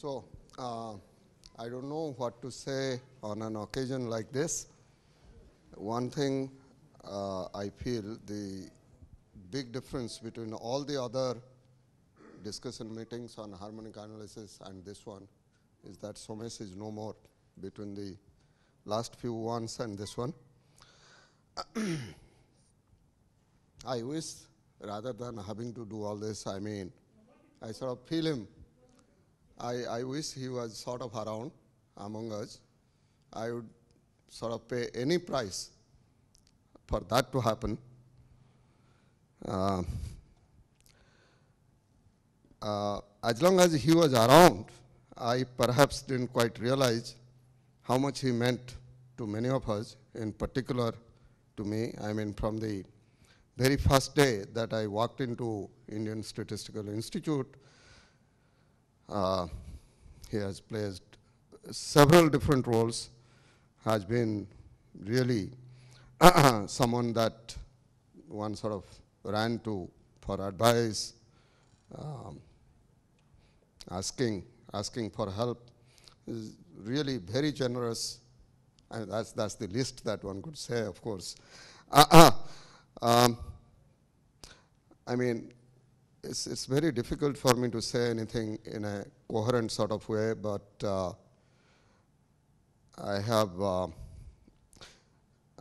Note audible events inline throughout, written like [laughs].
So uh, I don't know what to say on an occasion like this. One thing uh, I feel the big difference between all the other discussion meetings on harmonic analysis and this one is that SOMES is no more between the last few ones and this one. [clears throat] I wish rather than having to do all this, I mean, I sort of feel him I, I wish he was sort of around among us. I would sort of pay any price for that to happen. Uh, uh, as long as he was around, I perhaps didn't quite realize how much he meant to many of us, in particular to me. I mean, from the very first day that I walked into Indian Statistical Institute, uh, he has played several different roles, has been really [clears throat] someone that one sort of ran to for advice, um, asking, asking for help. He's really very generous, and that's, that's the least that one could say, of course. Uh, uh, um, I mean, it's, it's very difficult for me to say anything in a coherent sort of way, but uh, I have, uh,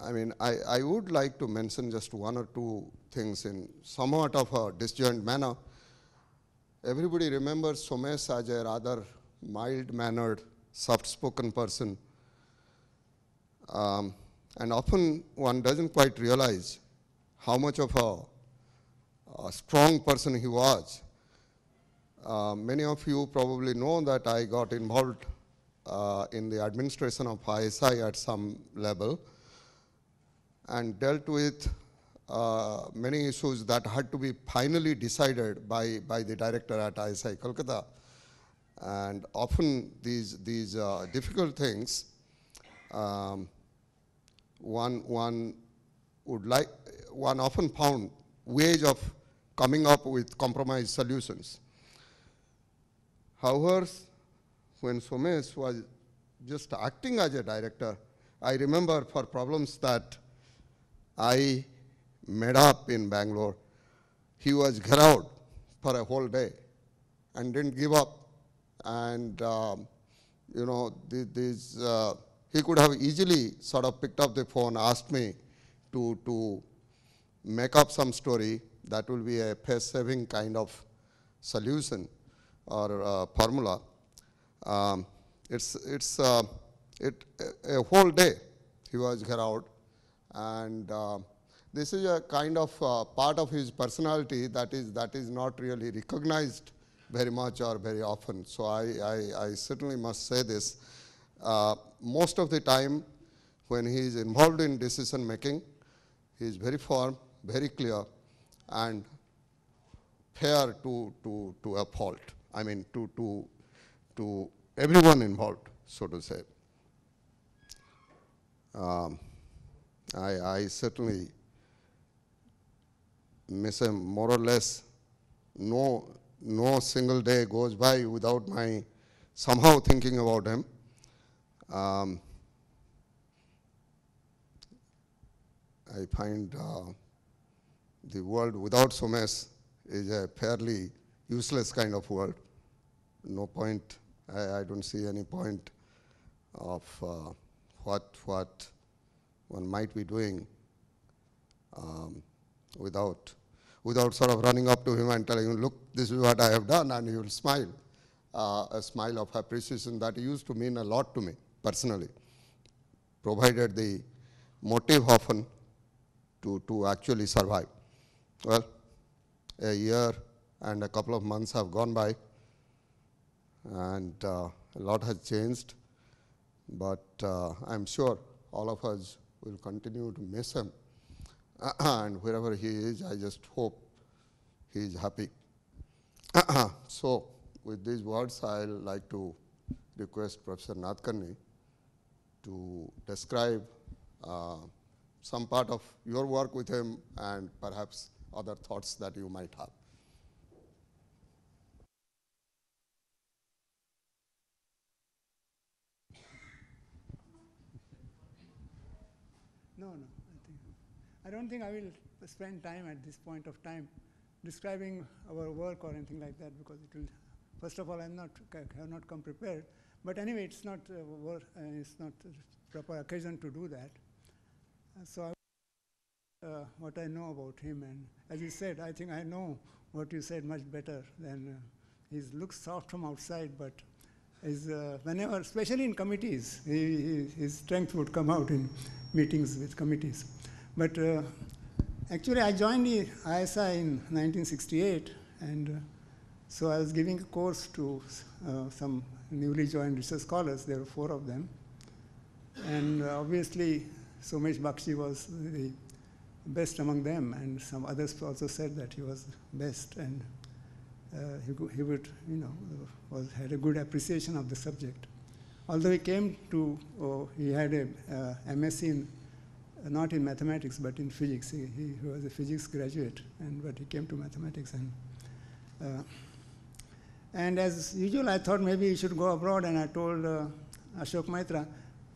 I mean, I, I would like to mention just one or two things in somewhat of a disjoint manner. Everybody remembers Somesh as a rather mild-mannered, soft-spoken person. Um, and often one doesn't quite realize how much of a a strong person he was. Uh, many of you probably know that I got involved uh, in the administration of ISI at some level and dealt with uh, many issues that had to be finally decided by, by the director at ISI Kolkata. And often these, these uh, difficult things, um, one, one would like, one often found ways of coming up with compromise solutions. However, when Somesh was just acting as a director, I remember for problems that I made up in Bangalore, he was gharowed for a whole day and didn't give up. And, um, you know, uh, he could have easily sort of picked up the phone, asked me to, to make up some story that will be a pace saving kind of solution or uh, formula. Um, it's it's uh, it a, a, whole day he was out, and uh, this is a kind of uh, part of his personality that is that is not really recognized very much or very often. So I I, I certainly must say this. Uh, most of the time, when he is involved in decision making, he is very firm, very clear, and fair to, to, to a fault, I mean to, to, to everyone involved, so to say. Um, I, I certainly miss him more or less no, no single day goes by without my somehow thinking about him. Um, I find uh, the world without SOMAS is a fairly useless kind of world. No point, I, I don't see any point of uh, what, what one might be doing um, without, without sort of running up to him and telling him, look, this is what I have done, and he will smile. Uh, a smile of appreciation that used to mean a lot to me personally, provided the motive often to, to actually survive. Well, a year and a couple of months have gone by, and uh, a lot has changed. But uh, I'm sure all of us will continue to miss him. [clears throat] and wherever he is, I just hope he is happy. [clears throat] so, with these words, I'd like to request Professor Nadkarni to describe uh, some part of your work with him and perhaps other thoughts that you might have. No, no. I, think, I don't think I will spend time at this point of time describing our work or anything like that because it will. First of all, I'm not have not come prepared. But anyway, it's not uh, uh, it's not proper occasion to do that. Uh, so. I uh, what I know about him. And as you said, I think I know what you said much better than uh, he looks soft from outside, but is uh, whenever, especially in committees, he, he, his strength would come out in meetings with committees. But uh, actually, I joined the ISI in 1968, and uh, so I was giving a course to uh, some newly joined research scholars. There were four of them. And uh, obviously, Somesh Bakshi was the best among them, and some others also said that he was best, and uh, he, he would, you know, was, had a good appreciation of the subject. Although he came to, oh, he had a uh, MSc in, uh, not in mathematics, but in physics. He, he, was a physics graduate, and but he came to mathematics. And, uh, and as usual, I thought maybe he should go abroad, and I told uh, Ashok Maitra.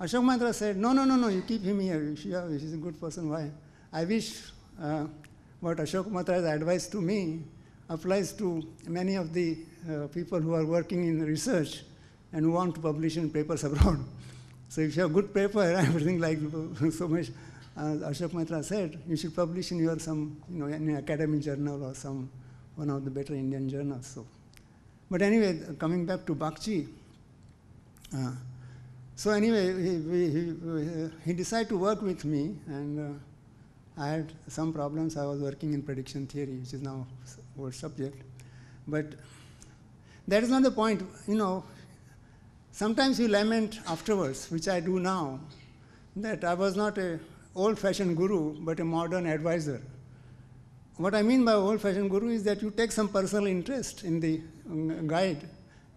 Ashok Maitra said, no, no, no, no, you keep him here. he's a good person, why? I wish uh, what Ashok Mata has advised to me applies to many of the uh, people who are working in research and want to publish in papers [laughs] abroad. So if you have a good paper, [laughs] everything like [laughs] so much as Ashok Matra said, you should publish in your some, you know, any academic journal or some one of the better Indian journals. So, but anyway, coming back to Bakchi. Uh, so anyway, he, he, uh, he, decided to work with me and. Uh, I had some problems. I was working in prediction theory, which is now old subject. But that is not the point. You know, sometimes you lament afterwards, which I do now, that I was not a old-fashioned guru, but a modern advisor. What I mean by old-fashioned guru is that you take some personal interest in the um, guide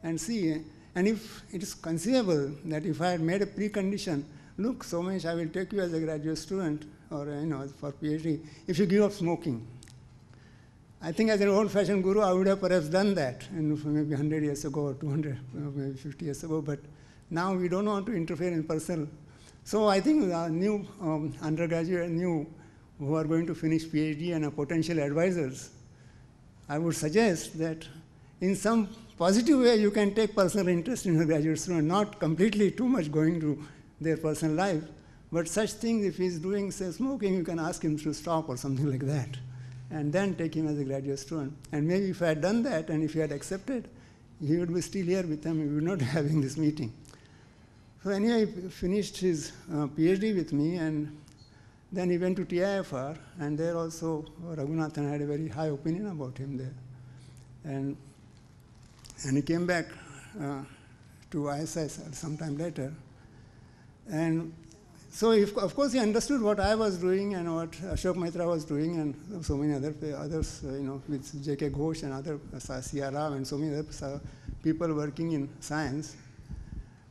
and see. And if it is conceivable that if I had made a precondition look, so much I will take you as a graduate student or, uh, you know, for PhD, if you give up smoking. I think as an old-fashioned guru, I would have perhaps done that, and maybe 100 years ago or 200, maybe 50 years ago, but now we don't want to interfere in personal. So I think new um, undergraduate, new who are going to finish PhD and are potential advisors, I would suggest that in some positive way you can take personal interest in your graduate student, not completely too much going to their personal life. But such things, if he's doing, say, smoking, you can ask him to stop or something [laughs] like that, and then take him as a graduate student. And maybe if I had done that and if he had accepted, he would be still here with them. We would not be [laughs] having this meeting. So anyway, he finished his uh, PhD with me, and then he went to TIFR, and there also Raghunathan had a very high opinion about him there. And, and he came back uh, to ISS sometime later. And so if, of course he understood what I was doing and what Ashok Mitra was doing and so many other others, uh, you know, with J.K. Ghosh and other uh, and so many other uh, people working in science.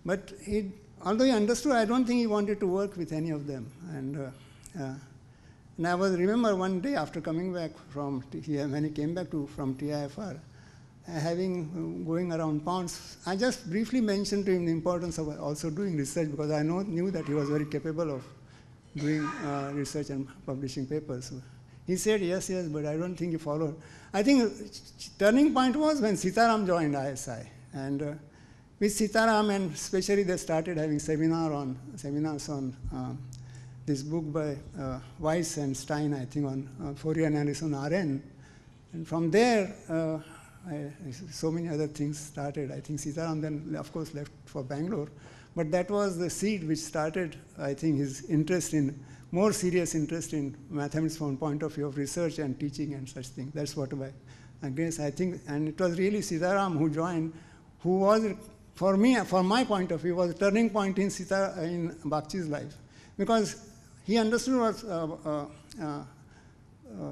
But he, although he understood, I don't think he wanted to work with any of them. And, uh, uh, and I was remember one day after coming back from, when he came back to, from TIFR, uh, having um, going around ponds. I just briefly mentioned to him the importance of uh, also doing research because I know, knew that he was very capable of doing uh, research and publishing papers. He said yes, yes, but I don't think he followed. I think uh, turning point was when Sitaram joined ISI, and uh, with Sitaram and especially they started having seminar on seminars on uh, this book by uh, Weiss and Stein, I think, on Fourier analysis on RN. And from there, I, so many other things started. I think Sitaram then, of course, left for Bangalore. But that was the seed which started, I think, his interest in, more serious interest in mathematics from point of view of research and teaching and such things. That's what my, I guess, I think, and it was really Sitaram who joined, who was, for me, from my point of view, was a turning point in, Sita, in Bakhti's life. Because he understood what uh, uh, uh, uh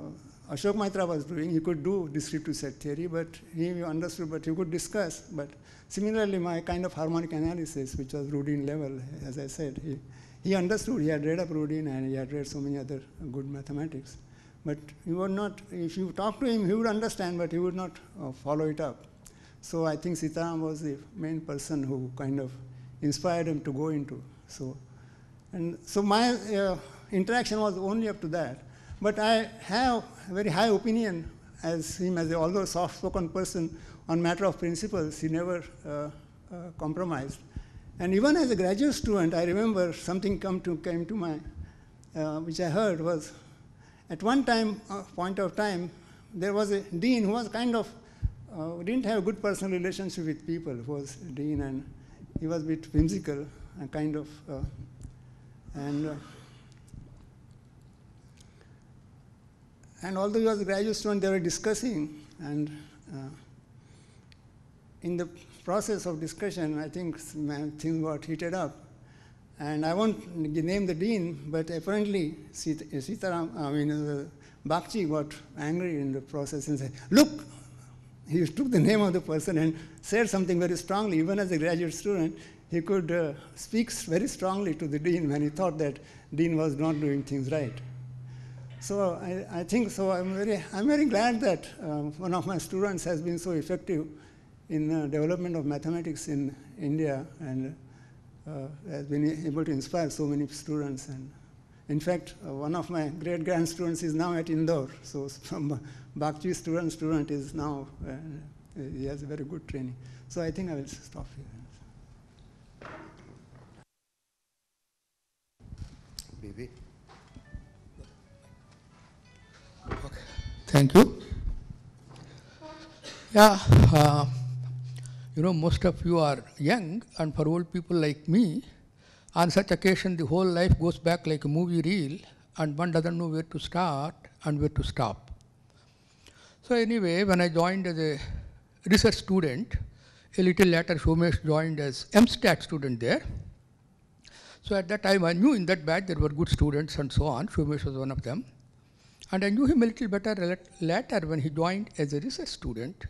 Ashok Maitra was doing. He could do descriptive set theory, but he understood, but he could discuss. But similarly, my kind of harmonic analysis, which was Rudin level, as I said, he, he understood. He had read up Rudin and he had read so many other good mathematics. But he would not, if you talk to him, he would understand, but he would not uh, follow it up. So I think Sitaram was the main person who kind of inspired him to go into. So, and so my uh, interaction was only up to that. But I have a very high opinion as him as a although soft-spoken person on matter of principles, he never uh, uh, compromised. And even as a graduate student, I remember something come to, came to my, uh, which I heard was, at one time, uh, point of time, there was a dean who was kind of, uh, didn't have a good personal relationship with people, who was dean, and he was a bit whimsical, and kind of, uh, and And although those was a graduate student, they were discussing, and uh, in the process of discussion, I think things got heated up. And I won't name the dean, but apparently Sita, Sitaram, I mean, uh, Bakchi got angry in the process and said, look, he took the name of the person and said something very strongly. Even as a graduate student, he could uh, speak very strongly to the dean when he thought that dean was not doing things right. So I, I, think so. I'm very I'm very glad that um, one of my students has been so effective in uh, development of mathematics in India and uh, has been able to inspire so many students. And in fact, uh, one of my great grand students is now at Indore. So from Bhakti student student is now uh, he has a very good training. So I think I will stop here. Vivek. Thank you. Yeah, uh, you know, most of you are young, and for old people like me, on such occasion the whole life goes back like a movie reel, and one doesn't know where to start and where to stop. So, anyway, when I joined as a research student, a little later, Shomesh joined as MSTAT student there. So at that time, I knew in that batch there were good students and so on. Shomesh was one of them. And I knew him a little better later when he joined as a research student.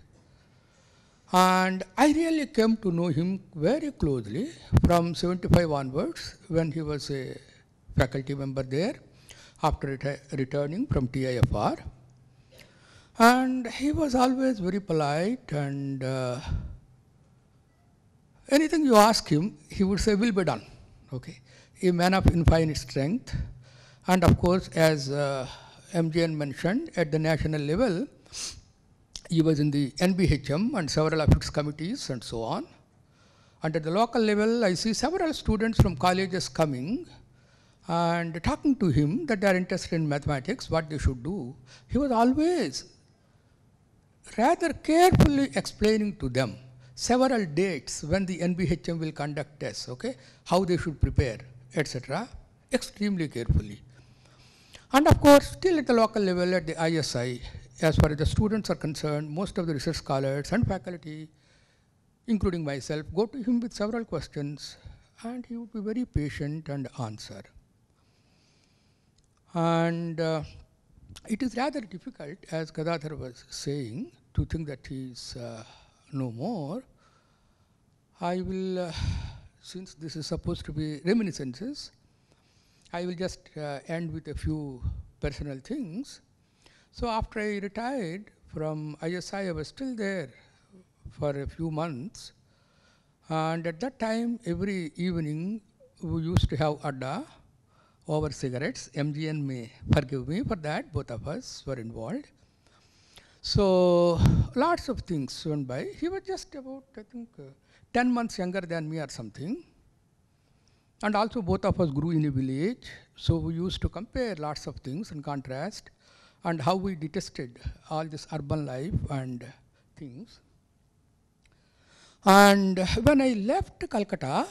And I really came to know him very closely from 75 onwards when he was a faculty member there after returning from TIFR. And he was always very polite and uh, anything you ask him, he would say, will be done. Okay, A man of infinite strength. And of course, as uh, MJN mentioned, at the national level, he was in the NBHM and several of its committees and so on. And at the local level, I see several students from colleges coming and talking to him that they are interested in mathematics, what they should do. He was always rather carefully explaining to them several dates when the NBHM will conduct tests, okay, how they should prepare, etc., extremely carefully. And of course, still at the local level, at the ISI, as far as the students are concerned, most of the research scholars and faculty, including myself, go to him with several questions, and he would be very patient and answer. And uh, it is rather difficult, as Gadadhar was saying, to think that he is uh, no more. I will, uh, since this is supposed to be reminiscences, I will just uh, end with a few personal things. So after I retired from ISI, I was still there for a few months. And at that time, every evening, we used to have adda over cigarettes. MGN may forgive me for that. Both of us were involved. So lots of things went by. He was just about, I think, uh, 10 months younger than me or something. And also both of us grew in a village, so we used to compare lots of things and contrast and how we detested all this urban life and things. And when I left Calcutta,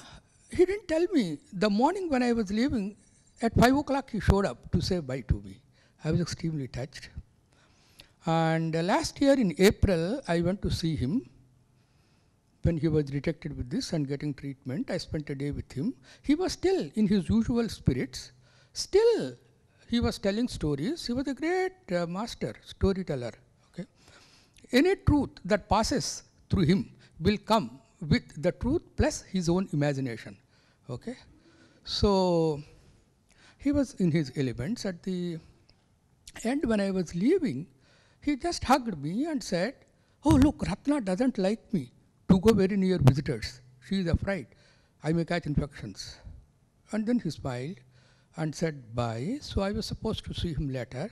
he didn't tell me. The morning when I was leaving, at 5 o'clock he showed up to say bye to me. I was extremely touched. And last year in April, I went to see him when he was detected with this and getting treatment, I spent a day with him. He was still in his usual spirits, still he was telling stories. He was a great uh, master, storyteller. Okay? Any truth that passes through him will come with the truth plus his own imagination. Okay? So he was in his elements. At the end, when I was leaving, he just hugged me and said, Oh, look, Ratna doesn't like me to go very near visitors. She is afraid I may catch infections. And then he smiled and said bye. So I was supposed to see him later.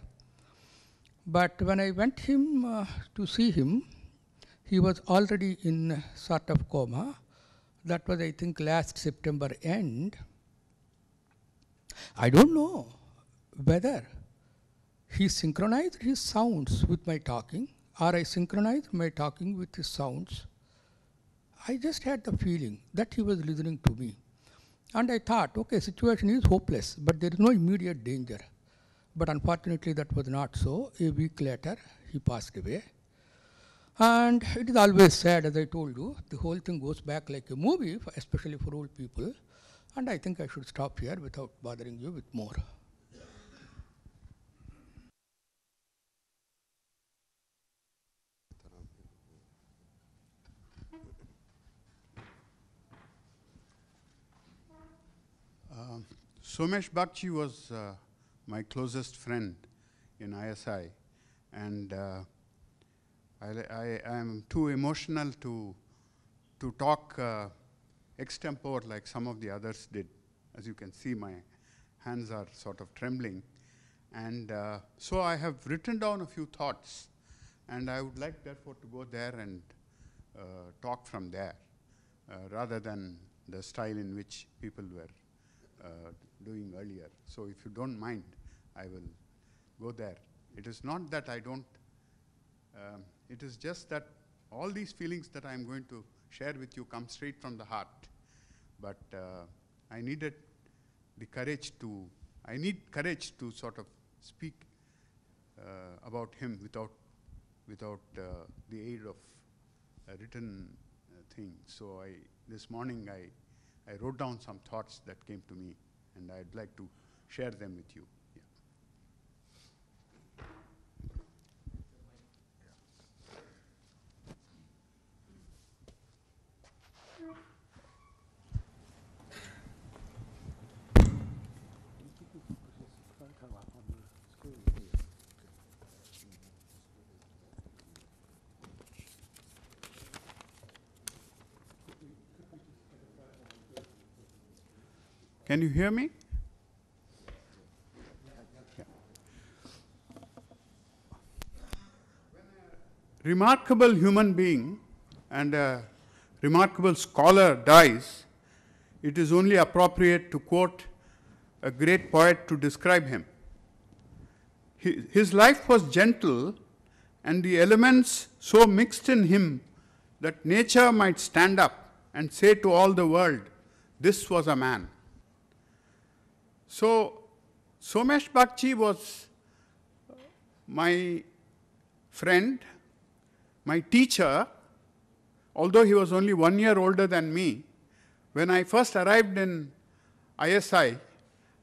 But when I went him uh, to see him, he was already in sort of coma. That was, I think, last September end. I don't know whether he synchronized his sounds with my talking or I synchronized my talking with his sounds. I just had the feeling that he was listening to me. And I thought, okay, situation is hopeless, but there is no immediate danger. But unfortunately, that was not so. A week later, he passed away. And it is always sad, as I told you, the whole thing goes back like a movie, especially for old people. And I think I should stop here without bothering you with more. Somesh Bakshi was uh, my closest friend in ISI, and uh, I, am too emotional to, to talk uh, extempore like some of the others did. As you can see, my hands are sort of trembling. And uh, so I have written down a few thoughts, and I would like, therefore, to go there and uh, talk from there uh, rather than the style in which people were uh, doing earlier. So if you don't mind, I will go there. It is not that I don't, um, it is just that all these feelings that I am going to share with you come straight from the heart. But uh, I needed the courage to, I need courage to sort of speak uh, about him without, without uh, the aid of a written uh, thing. So I, this morning I, I wrote down some thoughts that came to me and I'd like to share them with you. Can you hear me? Remarkable human being and a remarkable scholar dies, it is only appropriate to quote a great poet to describe him. His life was gentle, and the elements so mixed in him that nature might stand up and say to all the world, This was a man. So, Somesh Bakchi was my friend, my teacher, although he was only one year older than me. When I first arrived in ISI,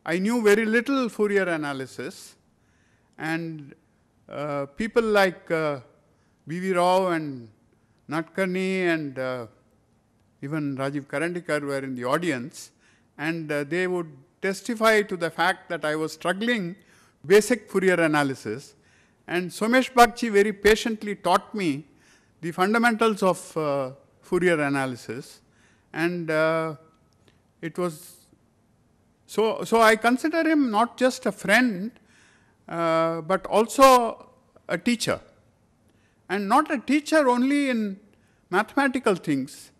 I knew very little Fourier analysis, and uh, people like uh, Rao and Natkarni and uh, even Rajiv Karandikar were in the audience, and uh, they would testify to the fact that I was struggling basic Fourier analysis. And Somesh Bakshi very patiently taught me the fundamentals of uh, Fourier analysis. And uh, it was so, so I consider him not just a friend, uh, but also a teacher. And not a teacher only in mathematical things.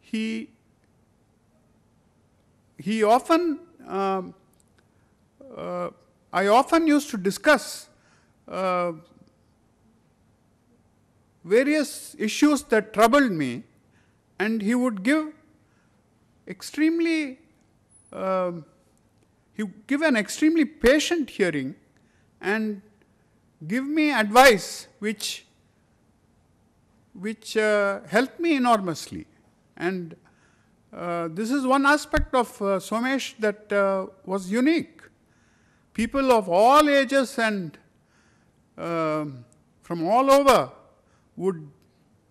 He, he often um, uh, I often used to discuss uh, various issues that troubled me and he would give extremely, uh, he give an extremely patient hearing and give me advice which, which uh, helped me enormously. And uh, this is one aspect of uh, Somesh that uh, was unique. People of all ages and um, from all over would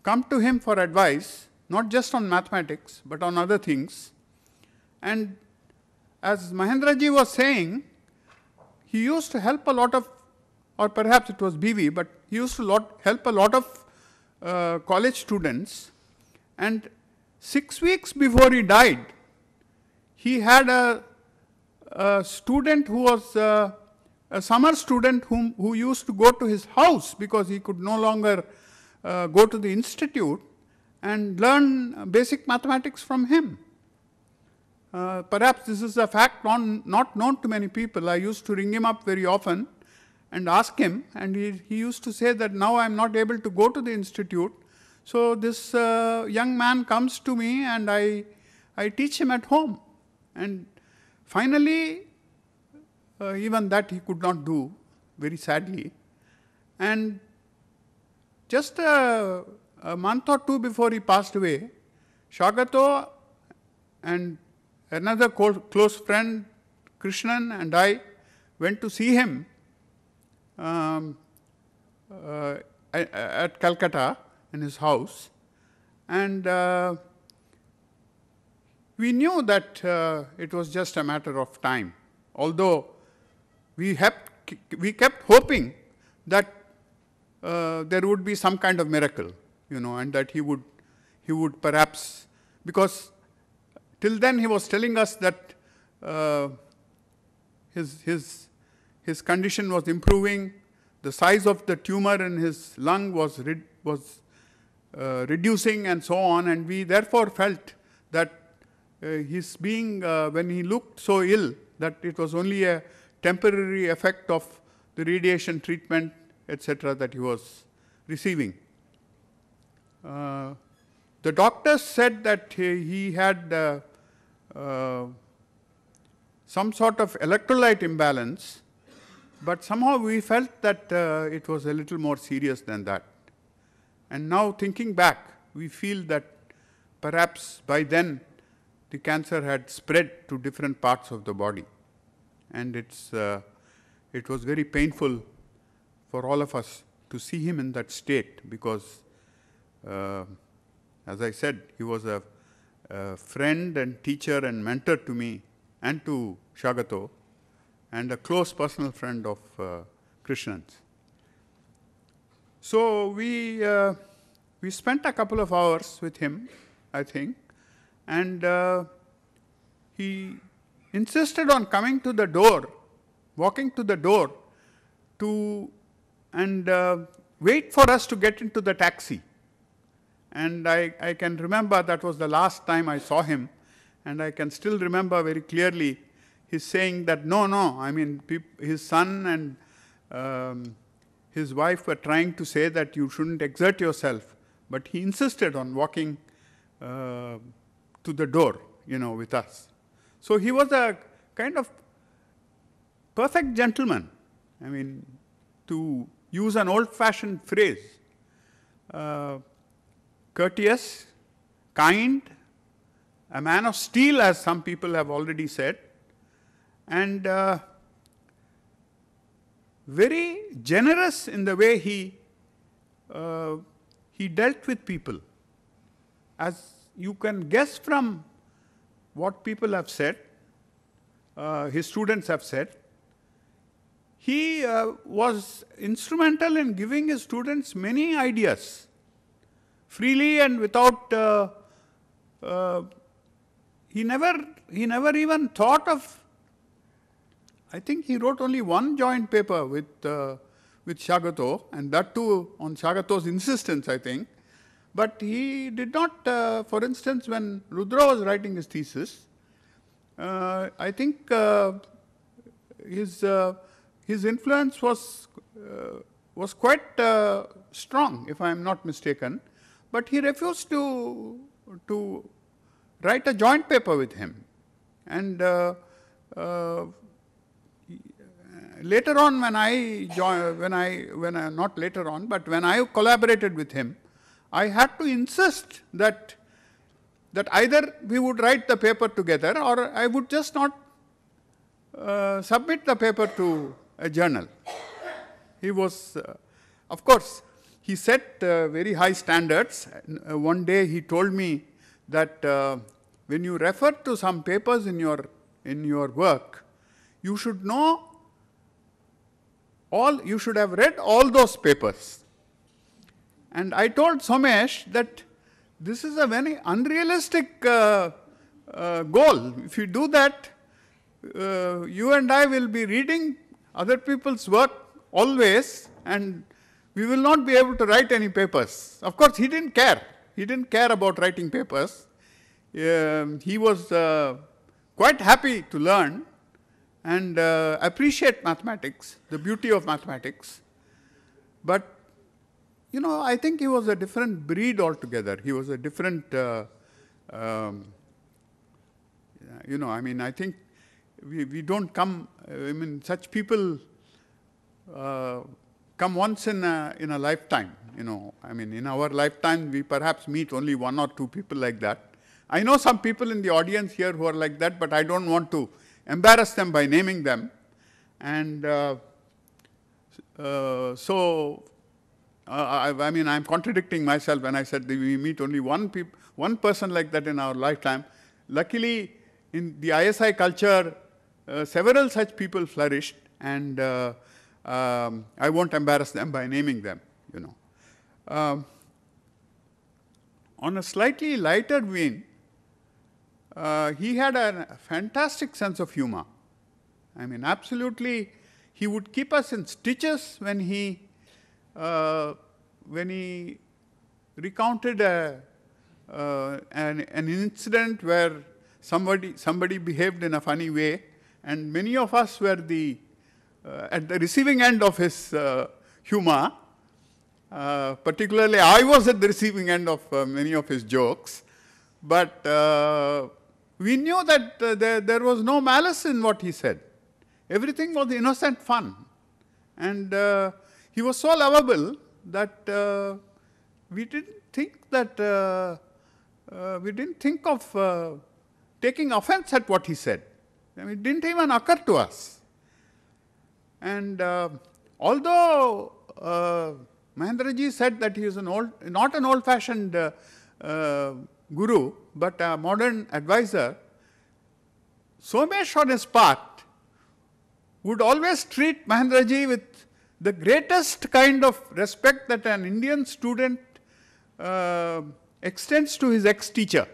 come to him for advice, not just on mathematics, but on other things. And as Mahendraji was saying, he used to help a lot of, or perhaps it was BV, but he used to lot, help a lot of uh, college students. And Six weeks before he died, he had a, a student who was uh, a summer student whom, who used to go to his house because he could no longer uh, go to the institute and learn basic mathematics from him. Uh, perhaps this is a fact non, not known to many people. I used to ring him up very often and ask him, and he, he used to say that now I'm not able to go to the institute so this uh, young man comes to me and I, I teach him at home. And finally, uh, even that he could not do, very sadly. And just a, a month or two before he passed away, Shagato and another close friend, Krishnan, and I went to see him um, uh, at Calcutta in his house. And uh, we knew that uh, it was just a matter of time, although we, kept, we kept hoping that uh, there would be some kind of miracle, you know, and that he would, he would perhaps, because till then he was telling us that uh, his, his, his condition was improving, the size of the tumor in his lung was, was uh, reducing and so on and we therefore felt that uh, his being uh, when he looked so ill that it was only a temporary effect of the radiation treatment etc that he was receiving. Uh, the doctors said that he had uh, uh, some sort of electrolyte imbalance but somehow we felt that it was a little more serious than that. And now thinking back, we feel that perhaps by then the cancer had spread to different parts of the body. And it's, uh, it was very painful for all of us to see him in that state because, uh, as I said, he was a, a, friend and teacher and mentor to me and to Shagato and a close personal friend of uh, Krishnan's. So we, uh, we spent a couple of hours with him, I think, and uh, he insisted on coming to the door, walking to the door to and uh, wait for us to get into the taxi. And I, I can remember that was the last time I saw him, and I can still remember very clearly his saying that no, no, I mean, his son and um, his wife were trying to say that you shouldn't exert yourself, but he insisted on walking uh, to the door, you know, with us. So he was a kind of perfect gentleman. I mean, to use an old fashioned phrase, uh, courteous, kind, a man of steel, as some people have already said, and uh, very generous in the way he uh, he dealt with people. As you can guess from what people have said, uh, his students have said, he uh, was instrumental in giving his students many ideas freely and without. Uh, uh, he never he never even thought of I think he wrote only one joint paper with, uh, with Shagato, and that too on Shagato's insistence, I think. But he did not, uh, for instance, when Rudra was writing his thesis, uh, I think uh, his, uh, his influence was, uh, was quite strong, if I am not mistaken. But he refused to, to write a joint paper with him. And uh, later on when I joined, when I, when I, not later on, but when I collaborated with him, I had to insist that, that either we would write the paper together or I would just not uh, submit the paper to a journal. He was, uh, of course, he set uh, very high standards. Uh, one day he told me that uh, when you refer to some papers in your, in your work, you should know all you should have read all those papers. And I told Somesh that this is a very unrealistic uh, uh, goal. If you do that, uh, you and I will be reading other people's work always, and we will not be able to write any papers. Of course, he didn't care. He didn't care about writing papers. Um, he was uh, quite happy to learn, and uh, appreciate mathematics, the beauty of mathematics. But, you know, I think he was a different breed altogether. He was a different, uh, um, you know, I mean, I think we, we don't come, I mean, such people uh, come once in a, in a lifetime, you know. I mean, in our lifetime, we perhaps meet only one or two people like that. I know some people in the audience here who are like that, but I don't want to embarrass them by naming them. And uh, uh, so, uh, I, I, mean, I'm contradicting myself when I said we meet only one, peop- one person like that in our lifetime. Luckily, in the ISI culture, uh, several such people flourished, and uh, um, I won't embarrass them by naming them, you know. Um, on a slightly lighter vein, uh, he had a fantastic sense of humor. I mean, absolutely, he would keep us in stitches when he uh, when he recounted a, uh, an, an incident where somebody somebody behaved in a funny way, and many of us were the uh, at the receiving end of his uh, humor. particularly, I was at the receiving end of many of his jokes, but we knew that uh, there, there was no malice in what he said. Everything was innocent fun. And uh, he was so lovable that uh, we didn't think that, uh, uh, we didn't think of uh, taking offense at what he said. I mean, it didn't even occur to us. And although uh, Mahendraji said that he is an old, not an old fashioned guru, but a modern advisor, so on his part, would always treat Mahendraji with the greatest kind of respect that an Indian student uh, extends to his ex-teacher.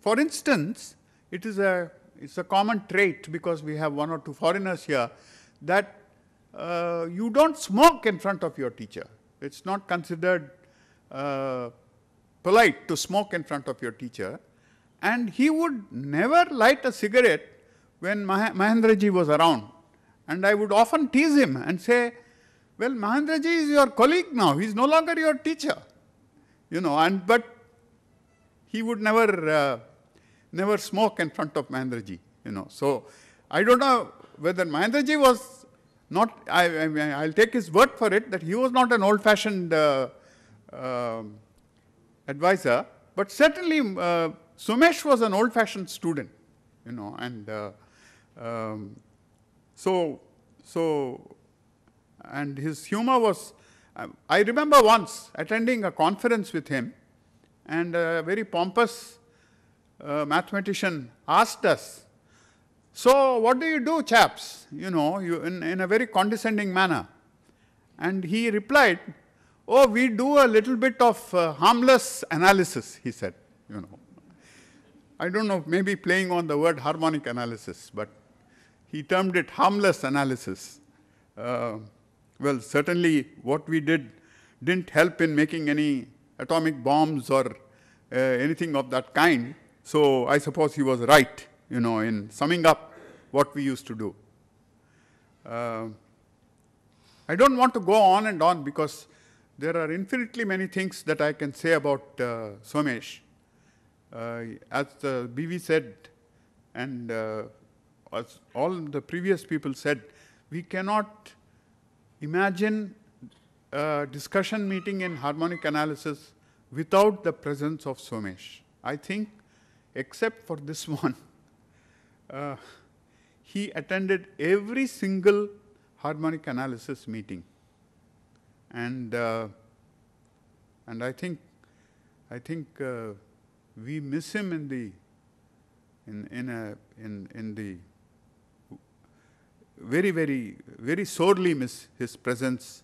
For instance, it is a, it's a common trait because we have one or two foreigners here that uh, you don't smoke in front of your teacher. It's not considered uh, polite to smoke in front of your teacher and he would never light a cigarette when Mah- Mahendraji was around. And I would often tease him and say, well, Mahendraji is your colleague now. He's no longer your teacher. You know, and but he would never, uh, never smoke in front of Mahendraji, you know. So I don't know whether Mahendraji was not, I, I mean, I'll take his word for it that he was not an old fashioned uh, uh, advisor, but certainly uh, Sumesh was an old-fashioned student, you know, and uh, um, so, so, and his humor was, uh, I remember once attending a conference with him and a very pompous uh, mathematician asked us, so what do you do chaps, you know, you, in, in a very condescending manner. And he replied, Oh, we do a little bit of uh, harmless analysis, he said, you know. I don't know, maybe playing on the word harmonic analysis, but he termed it harmless analysis. Uh, well, certainly what we did didn't help in making any atomic bombs or uh, anything of that kind. So I suppose he was right, you know, in summing up what we used to do. Uh, I don't want to go on and on because there are infinitely many things that I can say about uh, Swamesh. Uh, as the BV said, and uh, as all the previous people said, we cannot imagine a discussion meeting in harmonic analysis without the presence of Somesh. I think, except for this [laughs] one, uh, he attended every single harmonic analysis meeting and uh, and I think I think uh, we miss him in the in in a in in the very very very sorely miss his presence